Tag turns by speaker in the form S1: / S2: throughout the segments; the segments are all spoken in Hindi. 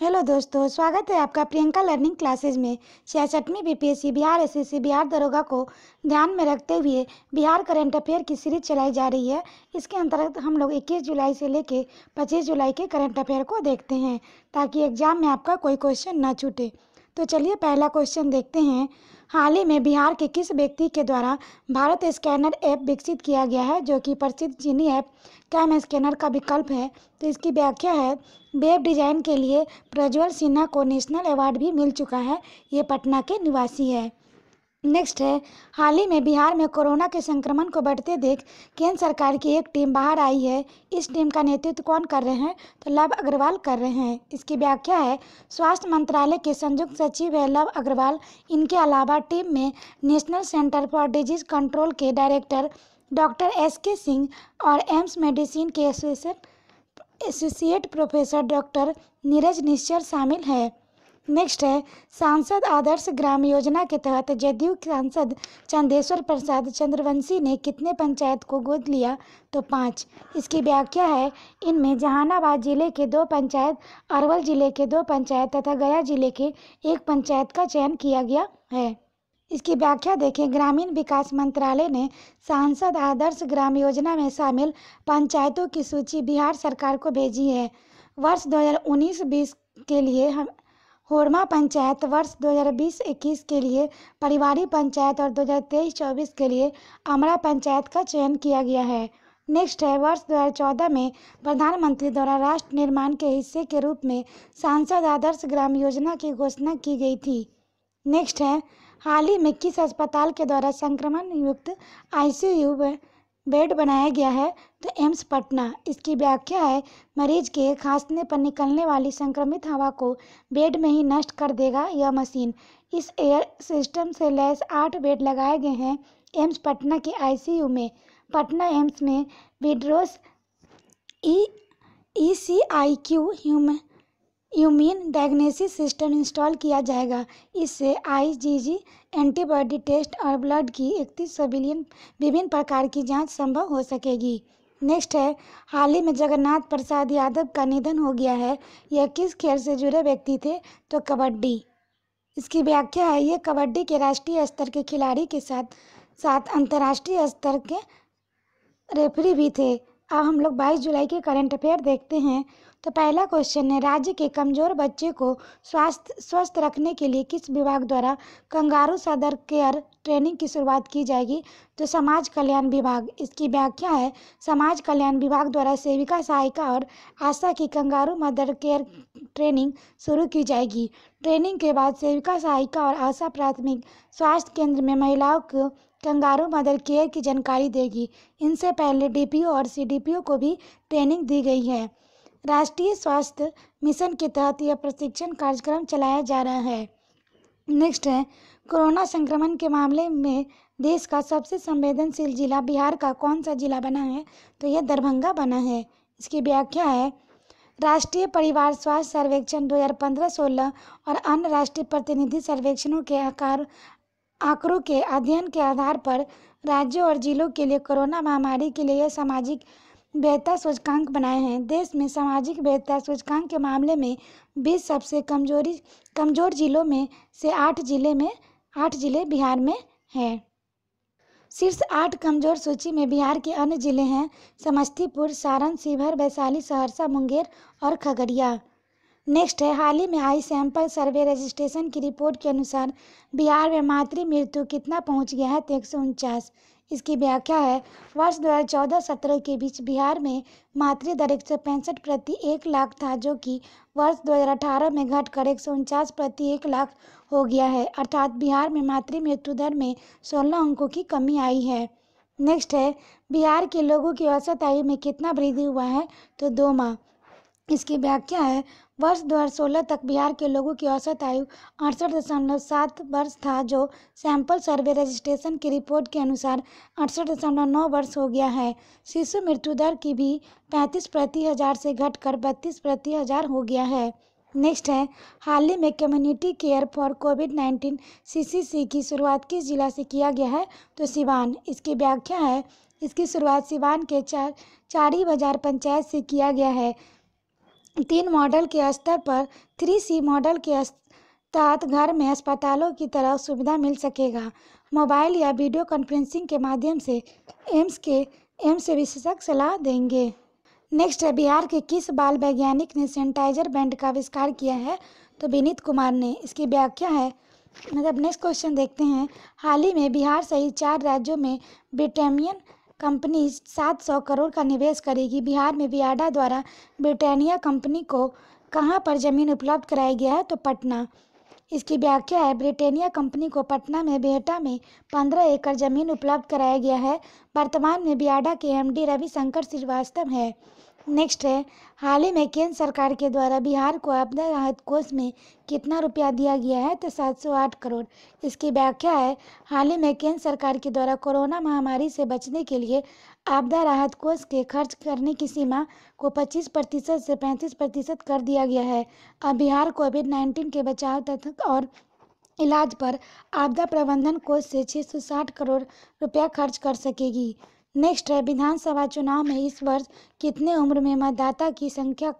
S1: हेलो दोस्तों स्वागत है आपका प्रियंका लर्निंग क्लासेज में छियासठवीं सी बिहार एस एस बिहार दरोगा को ध्यान में रखते हुए बिहार करंट अफेयर की सीरीज चलाई जा रही है इसके अंतर्गत हम लोग 21 जुलाई से लेके 25 जुलाई के करंट अफेयर को देखते हैं ताकि एग्जाम में आपका कोई क्वेश्चन ना छूटे तो चलिए पहला क्वेश्चन देखते हैं हाल ही में बिहार के किस व्यक्ति के द्वारा भारत स्कैनर ऐप विकसित किया गया है जो कि प्रसिद्ध चीनी ऐप कैम स्कैनर का विकल्प है तो इसकी व्याख्या है वेब डिज़ाइन के लिए प्रज्वल सिन्हा को नेशनल अवार्ड भी मिल चुका है ये पटना के निवासी है नेक्स्ट है हाल ही में बिहार में कोरोना के संक्रमण को बढ़ते देख केंद्र सरकार की एक टीम बाहर आई है इस टीम का नेतृत्व कौन कर रहे हैं तो लव अग्रवाल कर रहे हैं इसकी व्याख्या है स्वास्थ्य मंत्रालय के संयुक्त सचिव है लव अग्रवाल इनके अलावा टीम में national centre for disease control के director doctor S K Singh और एम्स मेडिसिन के associate professor doctor Neeraj Nischal शामिल हैं नेक्स्ट है सांसद आदर्श ग्राम योजना के तहत जदयू सांसद चंदेश्वर प्रसाद चंद्रवंशी ने कितने पंचायत को गोद लिया तो पाँच इसकी व्याख्या है इनमें जहानाबाद जिले के दो पंचायत अरवल जिले के दो पंचायत तथा गया जिले के एक पंचायत का चयन किया गया है इसकी व्याख्या देखें ग्रामीण विकास मंत्रालय ने सांसद आदर्श ग्राम योजना में शामिल पंचायतों की सूची बिहार सरकार को भेजी है वर्ष 2019-20 के लिए हम होरमा पंचायत वर्ष 2020-21 के लिए परिवारी पंचायत और 2023-24 के लिए अमरा पंचायत का चयन किया गया है नेक्स्ट है वर्ष 2014 में प्रधानमंत्री द्वारा राष्ट्र निर्माण के हिस्से के रूप में सांसद आदर्श ग्राम योजना की घोषणा की गई थी नेक्स्ट है हाल ही में किस अस्पताल के द्वारा संक्रमण युक्त आईसीयू बेड बनाया गया है तो एम्स पटना इसकी व्याख्या है मरीज के खांसने पर निकलने वाली संक्रमित हवा को बेड में ही नष्ट कर देगा यह मशीन इस एयर सिस्टम से लैस आठ बेड लगाए गए हैं एम्स पटना के आईसीयू में पटना एम्स में Vitros E E C I Q ह्यूम यूमीन डायग्नोसिस सिस्टम इंस्टॉल किया जाएगा इससे आईजीजी एंटीबॉडी टेस्ट और ब्लड की इकतीस सौ बिलियन विभिन्न प्रकार की जांच संभव हो सकेगी नेक्स्ट है हाल ही में जगन्नाथ प्रसाद यादव का निधन हो गया है यह किस खेल से जुड़े व्यक्ति थे तो कबड्डी इसकी व्याख्या है ये कबड्डी के राष्ट्रीय स्तर के खिलाड़ी के साथ साथ अंतर्राष्ट्रीय स्तर के रेफरी भी थे अब हम लोग 22 जुलाई के करंट अफेयर देखते हैं तो पहला क्वेश्चन है राज्य के कमजोर बच्चे को स्वास्थ्य स्वस्थ रखने के लिए किस विभाग द्वारा कंगारू सदर केयर ट्रेनिंग की शुरुआत की जाएगी तो समाज कल्याण विभाग इसकी व्याख्या है समाज कल्याण विभाग द्वारा सेविका सहायिका और आशा की कंगारू मदर केयर ट्रेनिंग शुरू की जाएगी ट्रेनिंग के बाद सेविका सहायिका और आशा प्राथमिक स्वास्थ्य केंद्र में महिलाओं को कंगारू मदर केयर की जानकारी देगी इनसे पहले डीपीओ और सीडीपीओ को भी ट्रेनिंग दी गई है राष्ट्रीय स्वास्थ्य मिशन के तहत यह प्रशिक्षण कार्यक्रम चलाया जा रहा है नेक्स्ट है कोरोना संक्रमण के मामले में देश का सबसे संवेदनशील जिला बिहार का कौन सा जिला बना है तो यह दरभंगा बना है इसकी व्याख्या है राष्ट्रीय परिवार स्वास्थ्य सर्वेक्षण 2015-16 और अन्य राष्ट्रीय प्रतिनिधि सर्वेक्षणों के आकार आंकड़ों के अध्ययन के आधार पर राज्यों और जिलों के लिए कोरोना महामारी के लिए सामाजिक बेहतर सूचकांक बनाए हैं देश में सामाजिक बेहतर सूचकांक के मामले में बीस सबसे कमजोरी कमजोर जिलों में से आठ जिले में आठ जिले बिहार में हैं शीर्ष आठ कमजोर सूची में बिहार के अन्य जिले हैं समस्तीपुर सारण शिवहर वैशाली सहरसा मुंगेर और खगड़िया नेक्स्ट है हाल ही में आई सैंपल सर्वे रजिस्ट्रेशन की रिपोर्ट के अनुसार बिहार में मातृ मृत्यु कितना पहुंच गया है तो एक इसकी व्याख्या है वर्ष 2014-17 के बीच बिहार में मातृ दर एक प्रति एक लाख था जो कि वर्ष 2018 में घटकर एक प्रति एक लाख हो गया है अर्थात बिहार में मातृ मृत्यु दर में सोलह अंकों की कमी आई है नेक्स्ट है बिहार के लोगों की औसत आयु में कितना वृद्धि हुआ है तो दो माह इसकी व्याख्या है वर्ष दो हज़ार सोलह तक बिहार के लोगों की औसत आयु अड़सठ दशमलव सात वर्ष था जो सैंपल सर्वे रजिस्ट्रेशन की रिपोर्ट के अनुसार अड़सठ दशमलव नौ वर्ष हो गया है शिशु मृत्यु दर की भी पैंतीस प्रति हज़ार से घटकर बत्तीस प्रति हज़ार हो गया है नेक्स्ट है हाल ही में community care for covid nineteen C की शुरुआत किस जिला से किया गया है तो सिवान इसकी व्याख्या है इसकी शुरुआत सिवान के चार चारी बाजार पंचायत से किया गया है तीन मॉडल के स्तर पर थ्री सी मॉडल के तहत घर में अस्पतालों की तरह सुविधा मिल सकेगा मोबाइल या वीडियो कॉन्फ्रेंसिंग के माध्यम से एम्स के एम्स विशेषज्ञ सलाह देंगे नेक्स्ट है बिहार के किस बाल वैज्ञानिक ने सैनिटाइजर बैंड का आविष्कार किया है तो विनीत कुमार ने इसकी व्याख्या है मतलब नेक्स्ट क्वेश्चन देखते हैं हाल ही में बिहार सहित चार राज्यों में ब्रिटेमियन कंपनी 700 करोड़ का निवेश करेगी बिहार में बियाडा द्वारा ब्रिटानिया कंपनी को कहाँ पर जमीन उपलब्ध कराई गया है तो पटना इसकी व्याख्या है ब्रिटेनिया कंपनी को पटना में बेहटा में पंद्रह एकड़ जमीन उपलब्ध कराया गया है वर्तमान में बियाडा के एमडी रविशंकर श्रीवास्तव है नेक्स्ट है हाल ही में केंद्र सरकार के द्वारा बिहार को आपदा राहत कोष में कितना रुपया दिया गया है तो 708 करोड़ इसकी व्याख्या है हाल ही में केंद्र सरकार के द्वारा कोरोना महामारी से बचने के लिए आपदा राहत कोष के खर्च करने की सीमा को 25 प्रतिशत से 35 प्रतिशत कर दिया गया है अब बिहार कोविड नाइन्टीन के बचाव तथा और इलाज पर आपदा प्रबंधन कोष से छः करोड़ रुपया खर्च कर सकेगी नेक्स्ट है विधानसभा चुनाव में इस वर्ष कितने उम्र में मतदाता की संख्या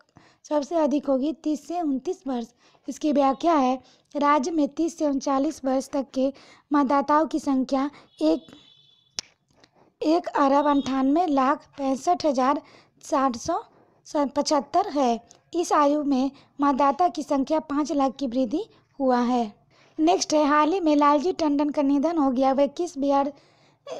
S1: सबसे अधिक होगी तीस से उनतीस वर्ष इसकी व्याख्या है राज्य में तीस से उनचालीस वर्ष तक के मतदाताओं की संख्या एक एक अरब अंठानवे लाख पैंसठ हजार सात सौ पचहत्तर है इस आयु में मतदाता की संख्या पाँच लाख की वृद्धि हुआ है नेक्स्ट है हाल ही में लालजी टंडन का निधन हो गया वे किस बिहार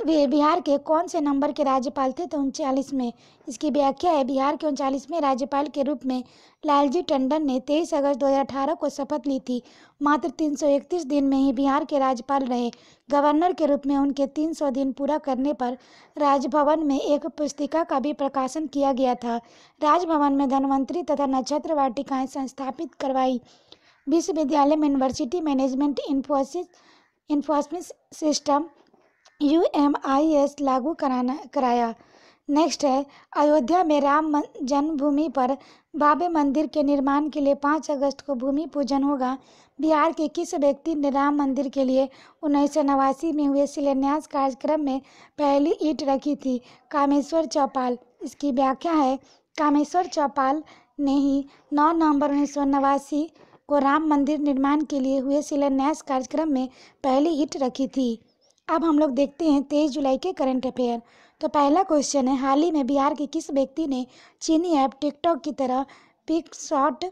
S1: वे बिहार के कौन से नंबर के राज्यपाल थे तो उनचालीस में इसकी व्याख्या है बिहार के उनचालीस में राज्यपाल के रूप में लालजी टंडन ने तेईस अगस्त 2018 को शपथ ली थी मात्र 331 दिन में ही बिहार के राज्यपाल रहे गवर्नर के रूप में उनके 300 दिन पूरा करने पर राजभवन में एक पुस्तिका का भी प्रकाशन किया गया था राजभवन में धनवंतरी तथा नक्षत्र वाटिकाएँ संस्थापित करवाई विश्वविद्यालय में यूनिवर्सिटी मैनेजमेंट इन्फोसिस इन्फोसमेंट system U M I S लागू कराना कराया नेक्स्ट है अयोध्या में राम जन्मभूमि पर बाबे मंदिर के निर्माण के लिए पाँच अगस्त को भूमि पूजन होगा बिहार के किस व्यक्ति ने राम मंदिर के लिए उन्नीस सौ नवासी में हुए शिलान्यास कार्यक्रम में पहली ईट रखी थी कामेश्वर चौपाल इसकी व्याख्या है कामेश्वर चौपाल ने ही नौ नवंबर उन्नीस सौ नवासी को राम मंदिर निर्माण के लिए हुए शिलान्यास कार्यक्रम में पहली ईट रखी थी अब हम लोग देखते हैं तेईस जुलाई के करंट अफेयर तो पहला क्वेश्चन है हाल ही में बिहार के किस व्यक्ति ने चीनी ऐप टिकटॉक की तरह पिक शॉट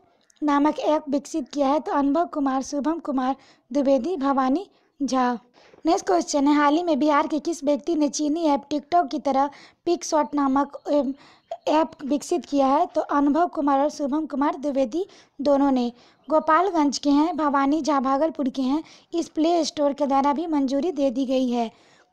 S1: नामक ऐप विकसित किया है तो अनुभव कुमार शुभम कुमार द्विवेदी भवानी झा नेक्स्ट क्वेश्चन है हाल ही में बिहार के किस व्यक्ति ने चीनी ऐप टिकटॉक की तरह पिक शॉट नामक ऐप विकसित किया है तो अनुभव कुमार और शुभम कुमार द्विवेदी दोनों ने गोपालगंज के हैं भवानी झा भागलपुर के हैं इस प्ले स्टोर के द्वारा भी मंजूरी दे दी गई है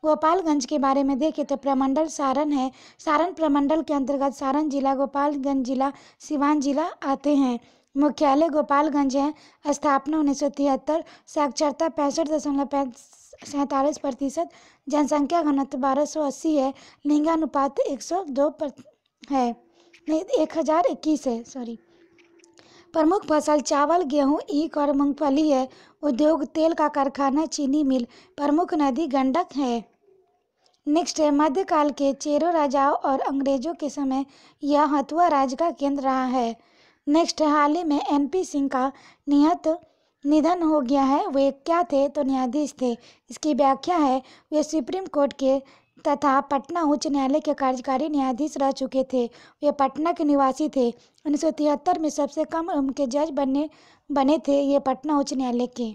S1: गोपालगंज के बारे में देखें तो प्रमंडल सारण है सारण प्रमंडल के अंतर्गत सारण जिला गोपालगंज जिला सिवान जिला आते हैं मुख्यालय गोपालगंज है स्थापना उन्नीस सौ तिहत्तर साक्षरता पैंसठ दशमलव सैंतालीस प्रतिशत जनसंख्या घनत्व बारह सौ अस्सी है लिंगानुपात एक सौ दो है नहीं एक हज़ार इक्कीस है सॉरी प्रमुख फसल चावल गेहूं ईख और मूंगफली है उद्योग तेल का कारखाना चीनी मिल प्रमुख नदी गंडक है नेक्स्ट है मध्यकाल के चेरो राजाओं और अंग्रेजों के समय यह हथुआ राज्य का केंद्र रहा है नेक्स्ट है हाल ही में एनपी सिंह का नियत निधन हो गया है वे क्या थे तो न्यायाधीश थे इसकी व्याख्या है वे सुप्रीम कोर्ट के तथा पटना उच्च न्यायालय के कार्यकारी न्यायाधीश रह चुके थे वे पटना के निवासी थे उन्नीस में सबसे कम उम्र के जज बने बने थे ये पटना उच्च न्यायालय के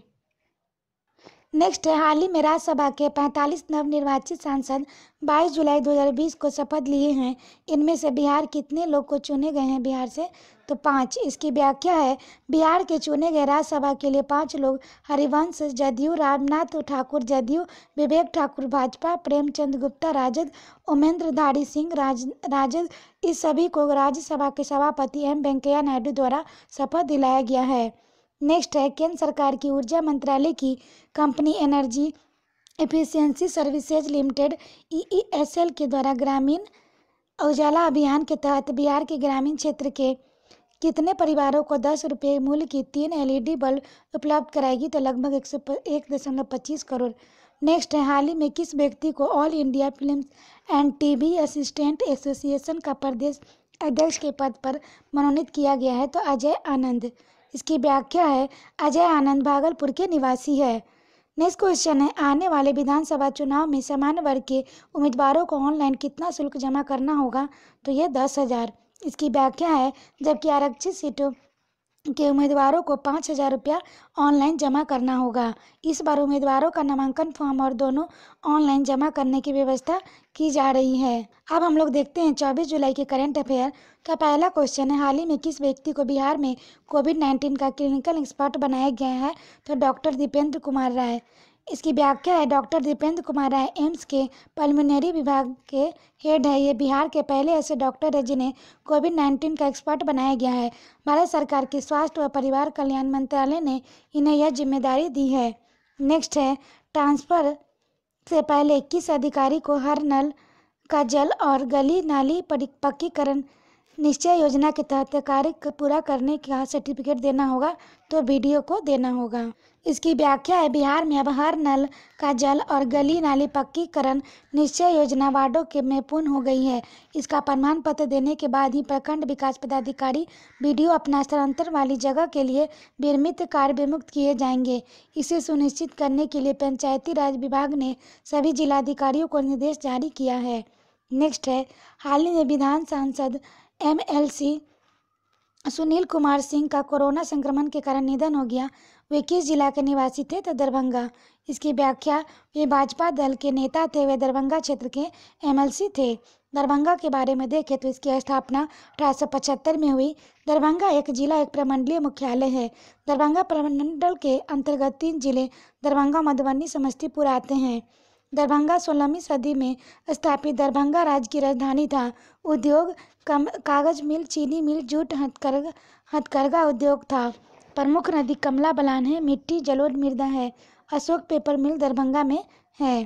S1: नेक्स्ट है हाल ही में राज्यसभा के 45 नवनिर्वाचित सांसद 22 जुलाई 2020 को शपथ लिए हैं इनमें से बिहार कितने लोग को चुने गए हैं बिहार से तो पाँच इसकी व्याख्या है बिहार के चुने गए राज्यसभा के लिए पाँच लोग हरिवंश जदयू रामनाथ ठाकुर जदयू विवेक ठाकुर भाजपा प्रेमचंद गुप्ता राजद उमेंद्र धारी सिंह राज राजद इस सभी को राज्यसभा के सभापति एम वेंकैया नायडू द्वारा शपथ दिलाया गया है नेक्स्ट है केंद्र सरकार की ऊर्जा मंत्रालय की company energy efficiency services limited EESL e e के द्वारा ग्रामीण उजाला अभियान के तहत बिहार के ग्रामीण क्षेत्र के कितने परिवारों को दस रुपये मूल्य की तीन एलईडी बल्ब उपलब्ध कराएगी तो लगभग एक सौ एक दशमलव पच्चीस करोड़ नेक्स्ट है हाल ही में किस व्यक्ति को all India film and TV assistant association का प्रदेश अध्यक्ष के पद पर मनोनीत किया गया है तो अजय आनंद इसकी व्याख्या है अजय आनंद भागलपुर के निवासी है नेक्स्ट क्वेश्चन है आने वाले विधानसभा चुनाव में सामान्य वर्ग के उम्मीदवारों को ऑनलाइन कितना शुल्क जमा करना होगा तो यह दस हज़ार इसकी व्याख्या है जबकि आरक्षित सीटों के उम्मीदवारों को पाँच हज़ार रुपया ऑनलाइन जमा करना होगा इस बार उम्मीदवारों का नामांकन फॉर्म और दोनों ऑनलाइन जमा करने की व्यवस्था की जा रही है अब हम लोग देखते हैं 24 जुलाई के करंट अफेयर का पहला क्वेश्चन है हाल ही में किस व्यक्ति को बिहार में कोविड 19 का क्लिनिकल एक्सपर्ट बनाया गया है तो डॉक्टर दीपेंद्र कुमार राय इसकी व्याख्या है डॉक्टर दीपेंद्र कुमार राय एम्स के पल्मोनरी विभाग के हेड है ये बिहार के पहले ऐसे डॉक्टर है जिन्हें कोविड नाइन्टीन का एक्सपर्ट बनाया गया है भारत सरकार के स्वास्थ्य व परिवार कल्याण मंत्रालय ने इन्हें यह जिम्मेदारी दी है नेक्स्ट है ट्रांसफ़र से पहले इक्कीस अधिकारी को हर नल का जल और गली नाली पक्कीकरण निश्चय योजना के तहत कार्य पूरा करने का सर्टिफिकेट देना होगा तो बीडीओ को देना होगा इसकी व्याख्या है बिहार में अब हर नल का जल और गली नाली पक्कीकरण निश्चय योजना वार्डों के में पूर्ण हो गई है इसका प्रमाण पत्र देने के बाद ही प्रखंड विकास पदाधिकारी बीडीओ अपना स्थानांतरण वाली जगह के लिए निर्मित कार्य विमुक्त किए जाएंगे इसे सुनिश्चित करने के लिए पंचायती राज विभाग ने सभी जिलाधिकारियों को निर्देश जारी किया है नेक्स्ट है हाल ही में विधान सांसद एमएलसी सुनील कुमार सिंह का कोरोना संक्रमण के कारण निधन हो गया वे किस जिला के निवासी थे तो दरभंगा इसकी व्याख्या वे भाजपा दल के नेता थे वे दरभंगा क्षेत्र के एमएलसी थे दरभंगा के बारे में देखें तो इसकी स्थापना अठारह में हुई दरभंगा एक जिला एक प्रमंडलीय मुख्यालय है दरभंगा प्रमंडल के अंतर्गत तीन जिले दरभंगा मधुबनी समस्तीपुर आते हैं दरभंगा सोलहवीं सदी में स्थापित दरभंगा राज्य की राजधानी था उद्योग कागज मिल चीनी मिल जूट हथकरघा हथकरघा उद्योग था प्रमुख नदी कमला बलान है मिट्टी जलोढ़ मृदा है अशोक पेपर मिल दरभंगा में है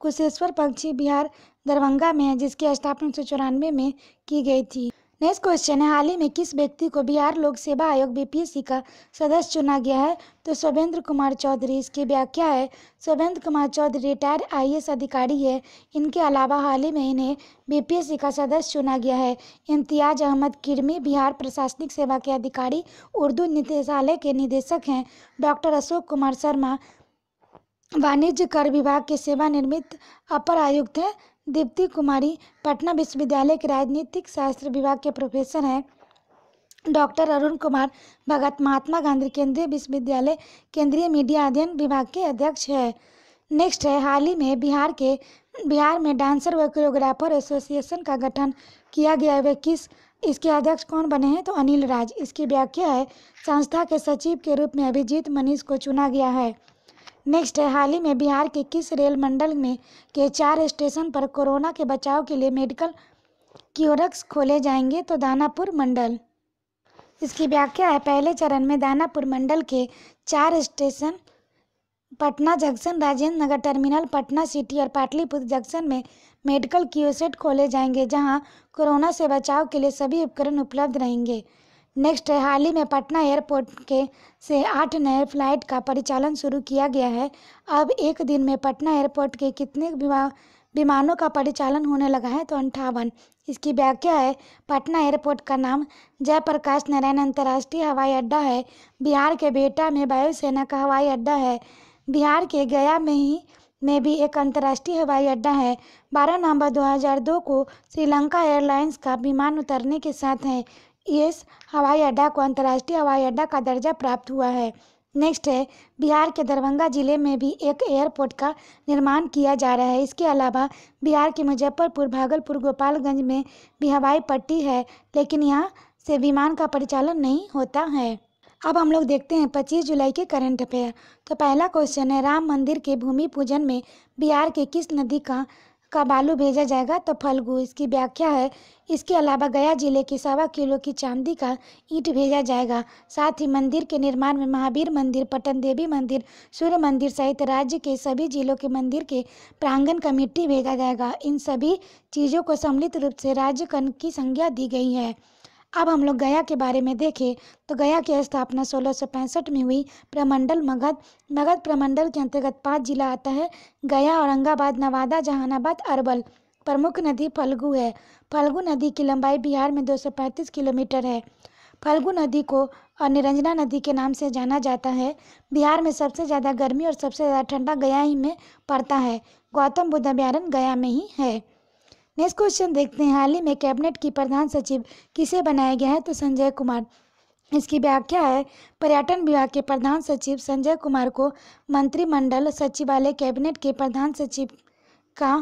S1: कुशेश्वर पक्षी बिहार दरभंगा में है जिसकी स्थापना उन्नीस में की गई थी नेक्स्ट क्वेश्चन है हाल ही में किस व्यक्ति को बिहार लोक सेवा आयोग बीपीएससी का सदस्य चुना गया है तो शोभेंद्र कुमार चौधरी इसकी व्याख्या है शोभेंद्र कुमार चौधरी रिटायर्ड आईएएस अधिकारी है इनके अलावा हाल ही में इन्हें बीपीएससी का सदस्य चुना गया है इम्तियाज अहमद किरमी बिहार प्रशासनिक सेवा के अधिकारी उर्दू निदेशालय के निदेशक हैं डॉक्टर अशोक कुमार शर्मा वाणिज्य कर विभाग के सेवानिर्मित अपर आयुक्त हैं दीप्ति कुमारी पटना विश्वविद्यालय के राजनीतिक शास्त्र विभाग के प्रोफेसर हैं डॉक्टर अरुण कुमार भगत महात्मा गांधी केंद्रीय विश्वविद्यालय केंद्रीय मीडिया अध्ययन विभाग के अध्यक्ष है नेक्स्ट है हाल ही में बिहार के बिहार में डांसर व कोरियोग्राफर एसोसिएशन का गठन किया गया है वे किस इसके अध्यक्ष कौन बने हैं तो अनिल राज इसकी व्याख्या है संस्था के सचिव के रूप में अभिजीत मनीष को चुना गया है नेक्स्ट है हाल ही में बिहार के किस रेल मंडल में के चार स्टेशन पर कोरोना के बचाव के लिए मेडिकल क्योरक्स खोले जाएंगे तो दानापुर मंडल इसकी व्याख्या है पहले चरण में दानापुर मंडल के चार station Patna junction Rajendra Nagar terminal Patna city और पाटलिपुत्र जंक्शन में मेडिकल क्यूसेट खोले जाएंगे जहां कोरोना से बचाव के लिए सभी उपकरण उपलब्ध रहेंगे नेक्स्ट है हाल ही में पटना एयरपोर्ट के से आठ नए फ्लाइट का परिचालन शुरू किया गया है अब एक दिन में पटना एयरपोर्ट के कितने विमानों का परिचालन होने लगा है तो अंठावन इसकी व्याख्या है पटना एयरपोर्ट का नाम जयप्रकाश नारायण अंतर्राष्ट्रीय हवाई अड्डा है बिहार के बेटा में वायुसेना का हवाई अड्डा है बिहार के गया में ही में भी एक अंतर्राष्ट्रीय हवाई अड्डा है बारह नवंबर 2002 को श्रीलंका एयरलाइंस का विमान उतरने के साथ है एस हवाई अड्डा को अंतर्राष्ट्रीय हवाई अड्डा का दर्जा प्राप्त हुआ है नेक्स्ट है बिहार के दरभंगा ज़िले में भी एक एयरपोर्ट का निर्माण किया जा रहा है इसके अलावा बिहार के मुजफ्फरपुर भागलपुर गोपालगंज में भी हवाई पट्टी है लेकिन यहाँ से विमान का परिचालन नहीं होता है अब हम लोग देखते हैं पच्चीस जुलाई के करंट अफेयर तो पहला क्वेश्चन है राम मंदिर के भूमि पूजन में बिहार के किस नदी का का बालू भेजा जाएगा तो फलगु इसकी व्याख्या है इसके अलावा गया जिले की सवा किलो की चांदी का ईंट भेजा जाएगा साथ ही मंदिर के निर्माण में महावीर मंदिर पटन देवी मंदिर सूर्य मंदिर सहित राज्य के सभी जिलों के मंदिर के प्रांगण का मिट्टी भेजा जाएगा इन सभी चीज़ों को सम्मिलित रूप से राज्य कन की संज्ञा दी गई है अब हम लोग गया के बारे में देखें तो गया की स्थापना सोलह में हुई प्रमंडल मगध मगध प्रमंडल के अंतर्गत पाँच जिला आता है गया औरंगाबाद नवादा जहानाबाद अरबल प्रमुख नदी फल्गु है फल्गु नदी की लंबाई बिहार में 235 किलोमीटर है फल्गु नदी को और निरंजना नदी के नाम से जाना जाता है बिहार में सबसे ज़्यादा गर्मी और सबसे ज़्यादा ठंडा गया ही में पड़ता है गौतम बुद्ध अभ्यारण्य गया में ही है नेक्स्ट क्वेश्चन देखते हैं हाल ही में कैबिनेट की प्रधान सचिव किसे बनाया गया है तो संजय कुमार इसकी व्याख्या है पर्यटन विभाग के प्रधान सचिव संजय कुमार को मंत्रिमंडल सचिवालय कैबिनेट के प्रधान सचिव का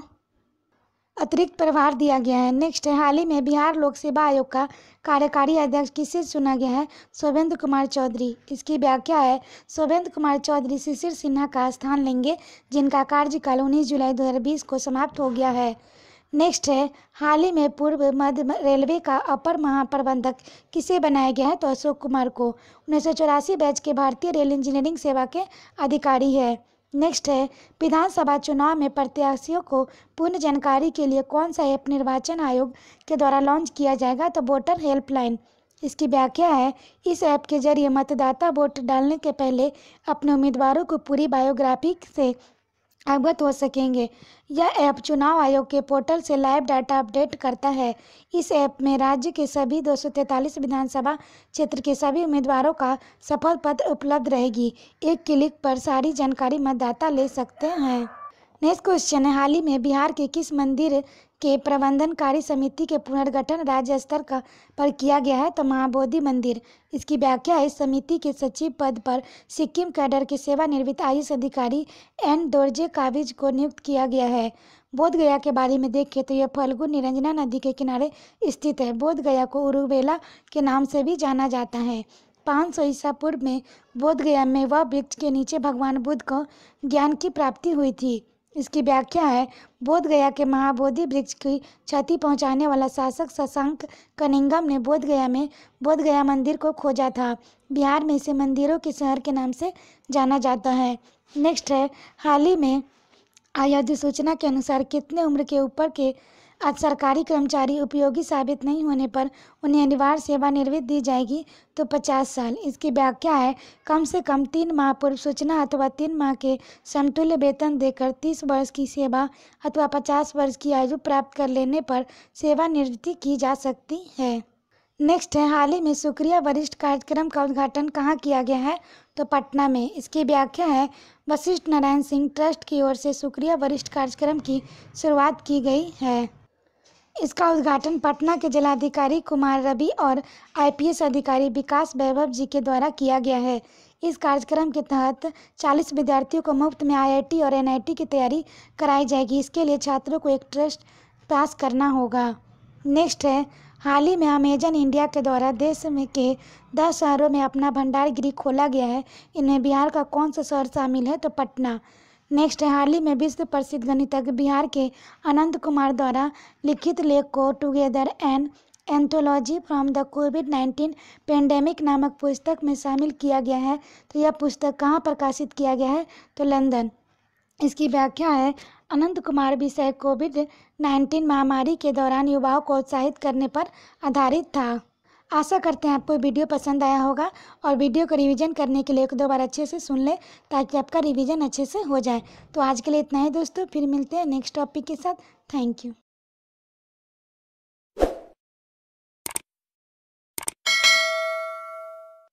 S1: अतिरिक्त प्रभार दिया गया है नेक्स्ट है हाल ही में बिहार लोक सेवा आयोग का कार्यकारी अध्यक्ष किसे चुना गया है शोभेंद्र कुमार चौधरी इसकी व्याख्या है शोभेंद्र कुमार चौधरी शिशिर सिन्हा का स्थान लेंगे जिनका कार्यकाल उन्नीस जुलाई 2020 को समाप्त हो गया है नेक्स्ट है हाल ही में पूर्व मध्य रेलवे का अपर महाप्रबंधक किसे बनाया गया है तो अशोक कुमार को उन्नीस बैच के भारतीय रेल इंजीनियरिंग सेवा के अधिकारी है नेक्स्ट है विधानसभा चुनाव में प्रत्याशियों को पूर्ण जानकारी के लिए कौन सा ऐप निर्वाचन आयोग के द्वारा लॉन्च किया जाएगा तो वोटर हेल्पलाइन इसकी व्याख्या है इस ऐप के जरिए मतदाता वोट डालने के पहले अपने उम्मीदवारों को पूरी बायोग्राफी से अवगत हो सकेंगे यह ऐप चुनाव आयोग के पोर्टल से लाइव डाटा अपडेट करता है इस ऐप में राज्य के सभी दो विधानसभा क्षेत्र के सभी उम्मीदवारों का सफल पत्र उपलब्ध रहेगी एक क्लिक पर सारी जानकारी मतदाता ले सकते हैं नेक्स्ट क्वेश्चन है हाल ही में बिहार के किस मंदिर के प्रबंधनकारी समिति के पुनर्गठन राज्य स्तर का पर किया गया है तो महाबोधि मंदिर इसकी व्याख्या है समिति के सचिव पद पर सिक्किम कैडर के सेवानिवृत्त आई अधिकारी एन दोर्जे काविज को नियुक्त किया गया है बोध गया के बारे में देखें तो यह फल्गु निरंजना नदी के किनारे स्थित है बोध गया को उरुवेला के नाम से भी जाना जाता है पाँच सौ ईसा पूर्व में बोधगया में वह वृक्ष के नीचे भगवान बुद्ध को ज्ञान की प्राप्ति हुई थी इसकी व्याख्या है बोधगया के महाबोधि वृक्ष की क्षति पहुंचाने वाला शासक शशांक कनिंगम ने बोधगया में बोधगया मंदिर को खोजा था बिहार में इसे मंदिरों के शहर के नाम से जाना जाता है नेक्स्ट है हाल ही में आयाधि सूचना के अनुसार कितने उम्र के ऊपर के आज सरकारी कर्मचारी उपयोगी साबित नहीं होने पर उन्हें अनिवार्य सेवानिवृत्त दी जाएगी तो पचास साल इसकी व्याख्या है कम से कम तीन माह पूर्व सूचना अथवा तीन माह के समतुल्य वेतन देकर तीस वर्ष की सेवा अथवा पचास वर्ष की आयु प्राप्त कर लेने पर सेवानिवृत्ति की जा सकती है नेक्स्ट है हाल ही में सुक्रिया वरिष्ठ कार्यक्रम का उद्घाटन कहाँ किया गया है तो पटना में इसकी व्याख्या है वशिष्ठ नारायण सिंह ट्रस्ट की ओर से सुक्रिया वरिष्ठ कार्यक्रम की शुरुआत की गई है इसका उद्घाटन पटना के जिलाधिकारी कुमार रवि और आईपीएस अधिकारी विकास वैभव जी के द्वारा किया गया है इस कार्यक्रम के तहत 40 विद्यार्थियों को मुफ्त में आईआईटी और एनआईटी की तैयारी कराई जाएगी इसके लिए छात्रों को एक ट्रस्ट पास करना होगा नेक्स्ट है हाल ही में अमेजन इंडिया के द्वारा देश में के दस शहरों में अपना भंडार गृह खोला गया है इनमें बिहार का कौन सा शहर शामिल है तो पटना नेक्स्ट हाल ही में विश्व प्रसिद्ध गणितज्ञ बिहार के अनंत कुमार द्वारा लिखित लेख को together and anthology from the COVID nineteen pandemic नामक पुस्तक में शामिल किया गया है तो यह पुस्तक कहाँ प्रकाशित किया गया है तो लंदन इसकी व्याख्या है अनंत कुमार विषय कोविड नाइन्टीन महामारी के दौरान युवाओं को उत्साहित करने पर आधारित था आशा करते हैं आपको वीडियो पसंद आया होगा और वीडियो को रिवीजन करने के लिए एक दो बार अच्छे से सुन लें ताकि आपका रिवीजन अच्छे से हो जाए तो आज के लिए इतना ही दोस्तों फिर मिलते हैं नेक्स्ट टॉपिक के साथ थैंक यू